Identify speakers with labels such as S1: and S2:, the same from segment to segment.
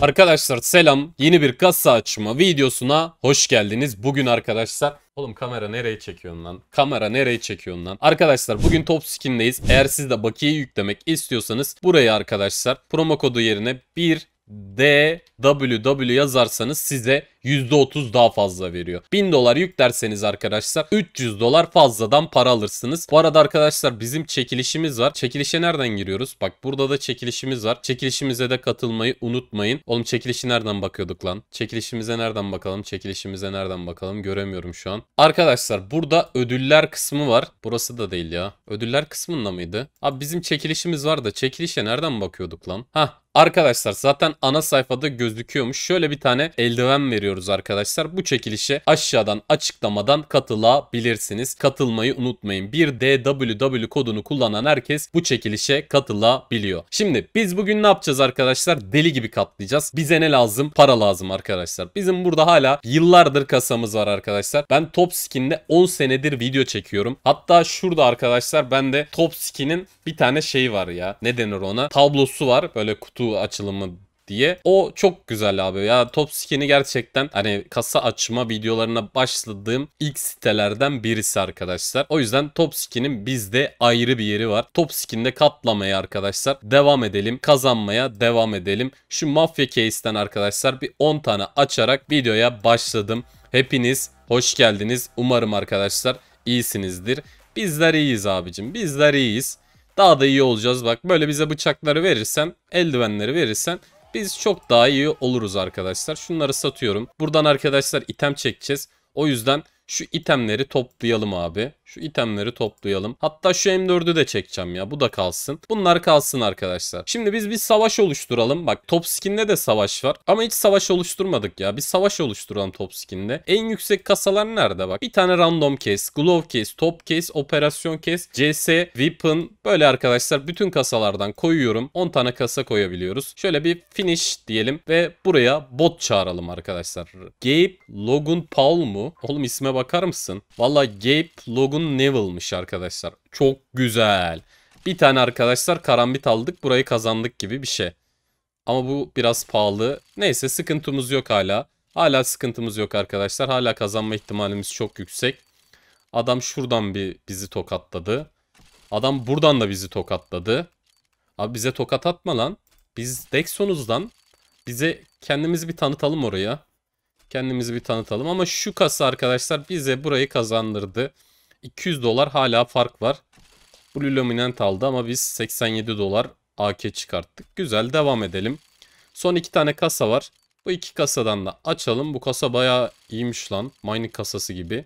S1: Arkadaşlar selam. Yeni bir kasa açma videosuna hoş geldiniz. Bugün arkadaşlar Oğlum kamera nereye çekiyorsun lan? Kamera nereye çekiyorsun lan? Arkadaşlar bugün Top Skin'deyiz. Eğer siz de bakiye yüklemek istiyorsanız buraya arkadaşlar promo kodu yerine 1 DWW yazarsanız size %30 daha fazla veriyor. 1000 dolar yüklerseniz arkadaşlar 300 dolar fazladan para alırsınız. Bu arada arkadaşlar bizim çekilişimiz var. Çekilişe nereden giriyoruz? Bak burada da çekilişimiz var. Çekilişimize de katılmayı unutmayın. Oğlum çekilişi nereden bakıyorduk lan? Çekilişimize nereden bakalım? Çekilişimize nereden bakalım? Göremiyorum şu an. Arkadaşlar burada ödüller kısmı var. Burası da değil ya. Ödüller kısmında mıydı? Abi bizim çekilişimiz var da çekilişe nereden bakıyorduk lan? Hah Arkadaşlar zaten ana sayfada gözüküyormuş. Şöyle bir tane eldiven veriyoruz arkadaşlar. Bu çekilişe aşağıdan açıklamadan katılabilirsiniz. Katılmayı unutmayın. Bir DWW kodunu kullanan herkes bu çekilişe katılabiliyor. Şimdi biz bugün ne yapacağız arkadaşlar? Deli gibi katlayacağız. Bize ne lazım? Para lazım arkadaşlar. Bizim burada hala yıllardır kasamız var arkadaşlar. Ben Top Skin'de 10 senedir video çekiyorum. Hatta şurada arkadaşlar bende Top Skin'in bir tane şeyi var ya. Ne denir ona? Tablosu var. Böyle kutu açılımı diye. O çok güzel abi. Ya Top Skin'i gerçekten hani kasa açma videolarına başladığım ilk sitelerden birisi arkadaşlar. O yüzden Top Skin'in bizde ayrı bir yeri var. Top Skin'de katlamaya arkadaşlar devam edelim. Kazanmaya devam edelim. Şu mafya case'den arkadaşlar bir 10 tane açarak videoya başladım. Hepiniz hoş geldiniz. Umarım arkadaşlar iyisinizdir. Bizler iyiyiz abicim. Bizler iyiyiz daha da iyi olacağız. Bak böyle bize bıçakları verirsen, eldivenleri verirsen biz çok daha iyi oluruz arkadaşlar. Şunları satıyorum. Buradan arkadaşlar item çekeceğiz. O yüzden şu itemleri toplayalım abi. Şu itemleri toplayalım. Hatta şu M4'ü de çekeceğim ya. Bu da kalsın. Bunlar kalsın arkadaşlar. Şimdi biz bir savaş oluşturalım. Bak top skinde de savaş var. Ama hiç savaş oluşturmadık ya. Bir savaş oluşturalım top skinde. En yüksek kasalar nerede bak? Bir tane random case, glove case, top case, operasyon case, CS, weapon. Böyle arkadaşlar bütün kasalardan koyuyorum. 10 tane kasa koyabiliyoruz. Şöyle bir finish diyelim ve buraya bot çağıralım arkadaşlar. Gabe Logan Paul mu? Oğlum isme bakar mısın? Valla Gabe Logan Logan Neville'mış arkadaşlar. Çok güzel. Bir tane arkadaşlar karambit aldık. Burayı kazandık gibi bir şey. Ama bu biraz pahalı. Neyse sıkıntımız yok hala. Hala sıkıntımız yok arkadaşlar. Hala kazanma ihtimalimiz çok yüksek. Adam şuradan bir bizi tokatladı. Adam buradan da bizi tokatladı. Abi bize tokat atma lan. Biz Dexon'uz lan. Bize kendimizi bir tanıtalım oraya. Kendimizi bir tanıtalım. Ama şu kasa arkadaşlar bize burayı kazandırdı. 200 dolar hala fark var. Blue Luminant aldı ama biz 87 dolar AK çıkarttık. Güzel devam edelim. Son iki tane kasa var. Bu iki kasadan da açalım. Bu kasa baya iyiymiş lan. Mining kasası gibi.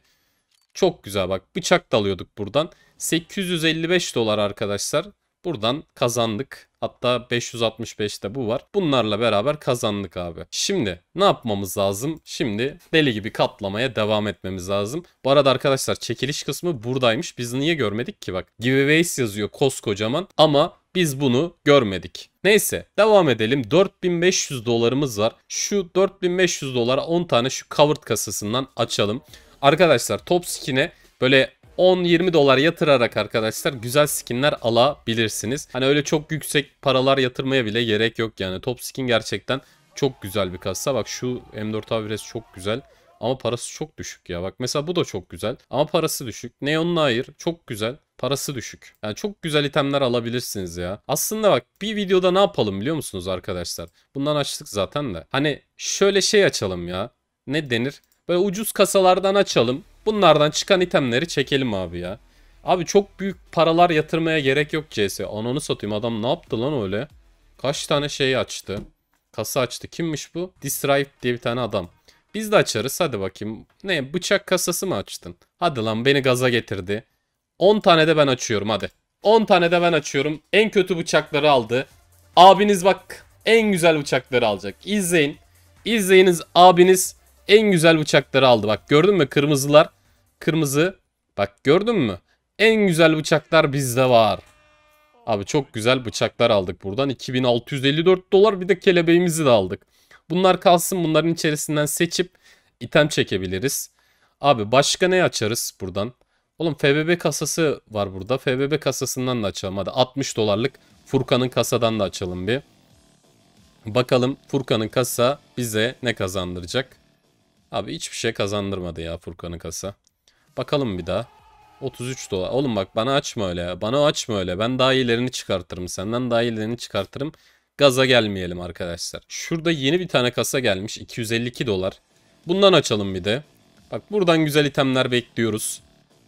S1: Çok güzel bak. Bıçak da alıyorduk buradan. 855 dolar arkadaşlar. Buradan kazandık. Hatta 565'te bu var. Bunlarla beraber kazandık abi. Şimdi ne yapmamız lazım? Şimdi deli gibi katlamaya devam etmemiz lazım. Bu arada arkadaşlar çekiliş kısmı buradaymış. Biz niye görmedik ki bak. Giveaways yazıyor koskocaman ama biz bunu görmedik. Neyse devam edelim. 4500 dolarımız var. Şu 4500 dolara 10 tane şu covered kasasından açalım. Arkadaşlar top skin'e böyle 10-20 dolar yatırarak arkadaşlar güzel skinler alabilirsiniz. Hani öyle çok yüksek paralar yatırmaya bile gerek yok yani. Top skin gerçekten çok güzel bir kasa. Bak şu M4 Avres çok güzel. Ama parası çok düşük ya. Bak mesela bu da çok güzel. Ama parası düşük. Neon Nair çok güzel. Parası düşük. Yani çok güzel itemler alabilirsiniz ya. Aslında bak bir videoda ne yapalım biliyor musunuz arkadaşlar? Bundan açtık zaten de. Hani şöyle şey açalım ya. Ne denir? Böyle ucuz kasalardan açalım. Bunlardan çıkan itemleri çekelim abi ya. Abi çok büyük paralar yatırmaya gerek yok CS. Ananı satayım adam ne yaptı lan öyle? Kaç tane şey açtı? Kasa açtı. Kimmiş bu? Disrive diye bir tane adam. Biz de açarız hadi bakayım. Ne bıçak kasası mı açtın? Hadi lan beni gaza getirdi. 10 tane de ben açıyorum hadi. 10 tane de ben açıyorum. En kötü bıçakları aldı. Abiniz bak en güzel bıçakları alacak. İzleyin. İzleyiniz abiniz en güzel bıçakları aldı. Bak gördün mü kırmızılar. Kırmızı. Bak gördün mü? En güzel bıçaklar bizde var. Abi çok güzel bıçaklar aldık buradan. 2654 dolar bir de kelebeğimizi de aldık. Bunlar kalsın bunların içerisinden seçip item çekebiliriz. Abi başka ne açarız buradan? Oğlum FBB kasası var burada. FBB kasasından da açalım. Hadi 60 dolarlık Furkan'ın kasadan da açalım bir. Bakalım Furkan'ın kasa bize ne kazandıracak? Abi hiçbir şey kazandırmadı ya Furkan'ın kasa. Bakalım bir daha. 33 dolar. Oğlum bak bana açma öyle ya. Bana açma öyle. Ben daha iyilerini çıkartırım. Senden daha iyilerini çıkartırım. Gaza gelmeyelim arkadaşlar. Şurada yeni bir tane kasa gelmiş. 252 dolar. Bundan açalım bir de. Bak buradan güzel itemler bekliyoruz.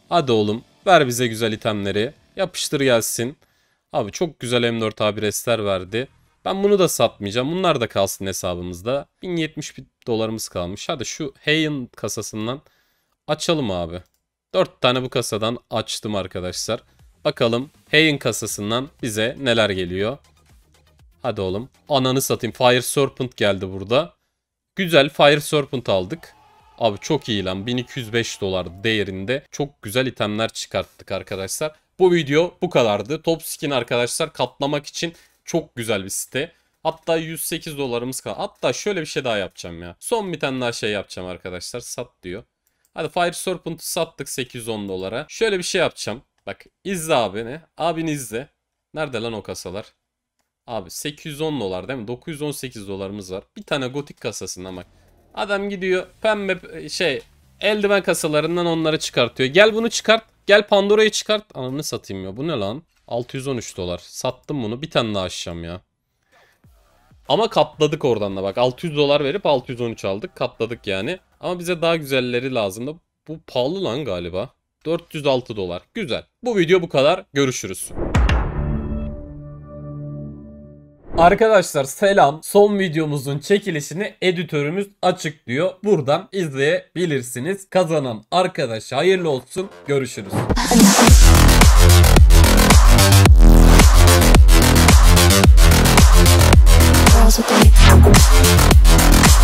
S1: Hadi oğlum ver bize güzel itemleri. Yapıştır gelsin. Abi çok güzel M4A1 S'ler verdi. Ben bunu da satmayacağım. Bunlar da kalsın hesabımızda. 1070 dolarımız kalmış. Hadi şu Hayen kasasından açalım abi. 4 tane bu kasadan açtım arkadaşlar. Bakalım Hayen kasasından bize neler geliyor. Hadi oğlum. Ananı satayım. Fire Serpent geldi burada. Güzel Fire Serpent aldık. Abi çok iyi lan. 1205 dolar değerinde çok güzel itemler çıkarttık arkadaşlar. Bu video bu kadardı. Top skin arkadaşlar katlamak için çok güzel bir site. Hatta 108 dolarımız kaldı. Hatta şöyle bir şey daha yapacağım ya. Son bir tane daha şey yapacağım arkadaşlar. Sat diyor. Hadi Fire Serpent'ı sattık 810 dolara. Şöyle bir şey yapacağım. Bak izle abini. Abini izle. Nerede lan o kasalar? Abi 810 dolar değil mi? 918 dolarımız var. Bir tane gotik kasasından bak. Adam gidiyor pembe şey eldiven kasalarından onları çıkartıyor. Gel bunu çıkart. Gel Pandora'yı çıkart. Ananı satayım ya. Bu ne lan? 613 dolar. Sattım bunu. Bir tane daha açacağım ya. Ama katladık oradan da bak. 600 dolar verip 613 aldık. Katladık yani. Ama bize daha güzelleri lazımdı Bu pahalı lan galiba. 406 dolar. Güzel. Bu video bu kadar. Görüşürüz. Arkadaşlar selam. Son videomuzun çekilişini editörümüz açıklıyor. Buradan izleyebilirsiniz. Kazanan arkadaş hayırlı olsun. Görüşürüz.